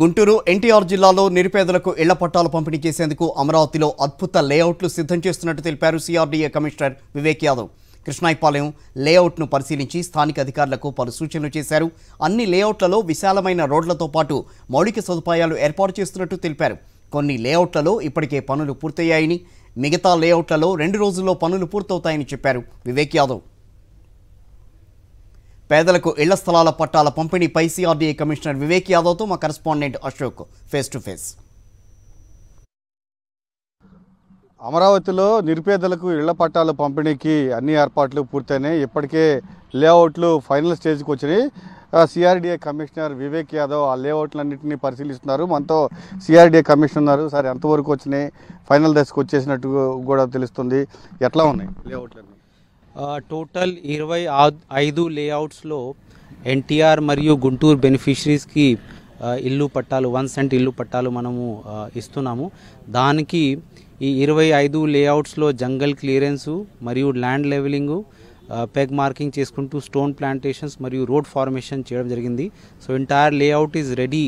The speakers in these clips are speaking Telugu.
గుంటూరు ఎన్టీఆర్ జిల్లాలో నిరుపేదలకు ఇళ్ల పట్టాలు పంపిణీ చేసేందుకు అమరావతిలో అద్భుత లేఅవుట్లు సిద్ధం చేస్తున్నట్టు తెలిపారు సిఆర్డీఏ కమిషనర్ వివేక్ యాదవ్ కృష్ణాయిపాలెం లేఅవుట్ను పరిశీలించి స్థానిక అధికారులకు పలు సూచనలు చేశారు అన్ని లేఅవుట్లలో విశాలమైన రోడ్లతో పాటు మౌలిక సదుపాయాలు ఏర్పాటు చేస్తున్నట్టు తెలిపారు కొన్ని లేఅవుట్లలో ఇప్పటికే పనులు పూర్తయ్యాయని మిగతా లేఅవుట్లలో రెండు రోజుల్లో పనులు పూర్తవుతాయని చెప్పారు వివేక్ యాదవ్ పేదలకు ఇళ్ల స్థలాల పట్టాల పంపిణీపై సిఆర్డీఏ కమిషనర్ వివేక్ యాదవ్తో మా correspondent Ashok face to face అమరావతిలో నిరుపేదలకు ఇళ్ల పట్టాలు పంపిణీకి అన్ని ఏర్పాట్లు పూర్తయినాయి ఇప్పటికే లేఅవుట్లు ఫైనల్ స్టేజ్కి వచ్చినాయి సిఆర్డీఏ కమిషనర్ వివేక్ యాదవ్ ఆ లేఅవుట్లన్నింటినీ పరిశీలిస్తున్నారు మనతో సిఆర్డీఏ కమిషనర్ ఉన్నారు సార్ ఎంతవరకు వచ్చినాయి ఫైనల్ దశకు వచ్చేసినట్టు కూడా తెలుస్తుంది ఎట్లా ఉన్నాయి లేఅవుట్లు టోటల్ ఇరవై ఐదు లేఅవుట్స్లో ఎన్టీఆర్ మరియు గుంటూరు బెనిఫిషరీస్కి ఇల్లు పట్టాలు వన్ సెంట్ ఇల్లు పట్టాలు మనము ఇస్తున్నాము దానికి ఈ ఇరవై ఐదు లేఅవుట్స్లో జంగల్ క్లియరెన్సు మరియు ల్యాండ్ లెవెలింగు పెగ్ మార్కింగ్ చేసుకుంటూ స్టోన్ ప్లాంటేషన్స్ మరియు రోడ్ ఫార్మేషన్ చేయడం జరిగింది so entire layout is ready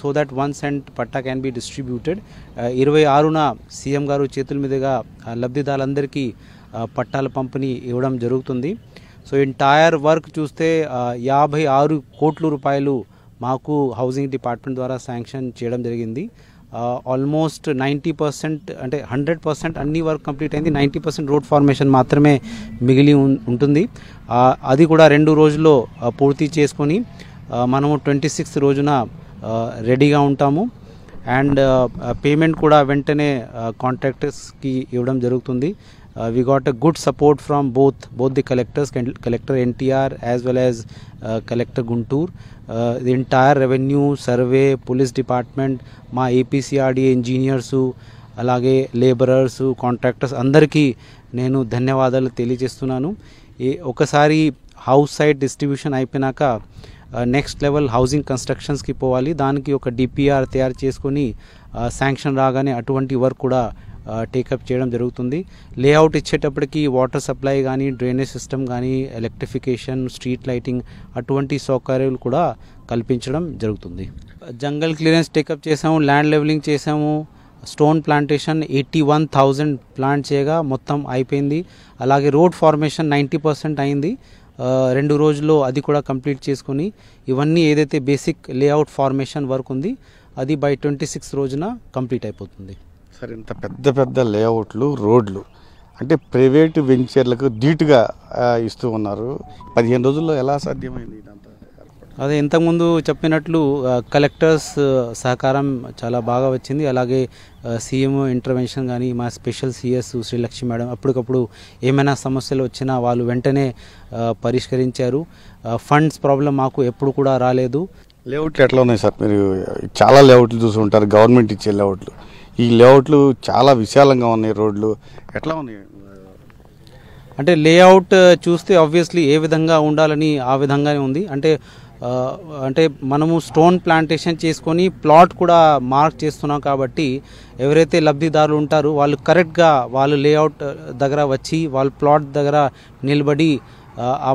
so that one cent patta can be distributed ఇరవై ఆరున సీఎం గారు చేతుల మీదుగా లబ్ధిదారులందరికీ పట్టాల పంపిణీ ఇవ్వడం జరుగుతుంది సో ఎంటైర్ వర్క్ చూస్తే యాభై ఆరు కోట్ల రూపాయలు మాకు హౌసింగ్ డిపార్ట్మెంట్ ద్వారా శాంక్షన్ చేయడం జరిగింది ఆల్మోస్ట్ నైంటీ పర్సెంట్ అంటే హండ్రెడ్ పర్సెంట్ అన్ని వర్క్ కంప్లీట్ అయింది నైంటీ పర్సెంట్ రోడ్ ఫార్మేషన్ మాత్రమే మిగిలి ఉంటుంది అది కూడా రెండు రోజుల్లో పూర్తి చేసుకొని మనము ట్వంటీ సిక్స్త్ రోజున రెడీగా ఉంటాము అండ్ పేమెంట్ కూడా వెంటనే కాంట్రాక్టర్స్కి ఇవ్వడం జరుగుతుంది Uh, we got a good support from both both the collectors, collector NTR as well as uh, collector Guntur. Uh, the entire revenue survey, police department, మా ఏపీసీఆర్డీ ఇంజనీర్సు అలాగే లేబరర్సు కాంట్రాక్టర్స్ అందరికీ నేను ధన్యవాదాలు తెలియజేస్తున్నాను ఏ ఒకసారి హౌస్ సైడ్ డిస్ట్రిబ్యూషన్ అయిపోయినాక నెక్స్ట్ లెవెల్ హౌసింగ్ కన్స్ట్రక్షన్స్కి పోవాలి దానికి ఒక డిపిఆర్ తయారు చేసుకొని శాంక్షన్ uh, రాగానే అటువంటి వర్క్ కూడా టేకప్ చేయడం జరుగుతుంది లేఅవుట్ ఇచ్చేటప్పటికి వాటర్ సప్లై కానీ డ్రైనేజ్ సిస్టమ్ కానీ ఎలక్ట్రిఫికేషన్ స్ట్రీట్ లైటింగ్ అటువంటి సౌకర్యాలు కూడా కల్పించడం జరుగుతుంది జంగల్ క్లియరెన్స్ టేకప్ చేసాము ల్యాండ్ లెవెలింగ్ చేసాము stone plantation eighty one thousand plant చేయగా మొత్తం అయిపోయింది అలాగే రోడ్ ఫార్మేషన్ నైంటీ పర్సెంట్ అయింది రెండు రోజుల్లో అది కూడా కంప్లీట్ చేసుకుని ఇవన్నీ ఏదైతే బేసిక్ లేఅవుట్ ఫార్మేషన్ వర్క్ ఉంది అది బై ట్వంటీ సిక్స్ రోజున కంప్లీట్ అయిపోతుంది సరే ఇంత పెద్ద పెద్ద లేఅవుట్లు రోడ్లు అంటే ప్రైవేట్ వెంచర్లకు ధీటుగా ఇస్తూ ఉన్నారు పదిహేను రోజుల్లో ఎలా సాధ్యమైంది ఇదంతా అదే ఇంతకుముందు చెప్పినట్లు కలెక్టర్స్ సహకారం చాలా బాగా వచ్చింది అలాగే సీఎం ఇంటర్వెన్షన్ కానీ మా స్పెషల్ సిఎస్ శ్రీలక్ష్మి మేడం అప్పటికప్పుడు ఏమైనా సమస్యలు వచ్చినా వాళ్ళు వెంటనే పరిష్కరించారు ఫండ్స్ ప్రాబ్లం మాకు ఎప్పుడు కూడా రాలేదు లేఅవుట్లు ఎట్లా ఉన్నాయి సార్ మీరు చాలా లేఅవుట్లు చూసి ఉంటారు గవర్నమెంట్ ఇచ్చే లేఅవుట్లు ఈ లేఅవుట్లు చాలా విశాలంగా ఉన్నాయి రోడ్లు ఎట్లా ఉన్నాయి అంటే లేఅవుట్ చూస్తే ఆబ్వియస్లీ ఏ విధంగా ఉండాలని ఆ విధంగానే ఉంది అంటే అంటే మనము స్టోన్ ప్లాంటేషన్ చేసుకొని ప్లాట్ కూడా మార్క్ చేస్తున్నాం కాబట్టి ఎవరైతే లబ్ధిదారులు ఉంటారో వాళ్ళు కరెక్ట్గా వాళ్ళు లేఅవుట్ దగ్గర వచ్చి వాళ్ళ ప్లాట్ దగ్గర నిలబడి ఆ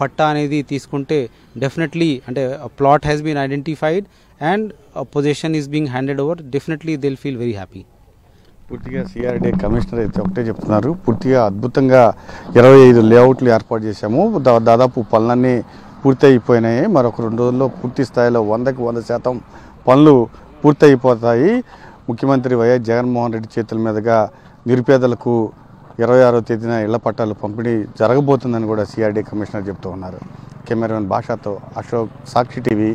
పట్టా అనేది తీసుకుంటే డెఫినెట్లీ అంటే plot has been identified and position is being handed over definitely they'll feel very happy పూర్తిగా సిఆర్డీ కమిషనర్ అయితే ఒకటే చెప్తున్నారు పూర్తిగా అద్భుతంగా ఇరవై ఐదు లేఅవుట్లు ఏర్పాటు చేశాము దాదాపు పనులన్నీ పూర్తి అయిపోయినాయి మరొక రెండు రోజుల్లో పూర్తి స్థాయిలో వందకు వంద శాతం పనులు పూర్తి అయిపోతాయి ముఖ్యమంత్రి వైఎస్ జగన్మోహన్ రెడ్డి చేతుల మీదుగా నిరుపేదలకు ఇరవై ఆరో తేదీన ఇళ్ల పట్టాలు పంపిణీ జరగబోతుందని కూడా సిఆర్డీ కమిషనర్ చెప్తూ ఉన్నారు కెమెరామెన్ భాషతో అశోక్ సాక్షి టీవీ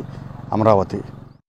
అమరావతి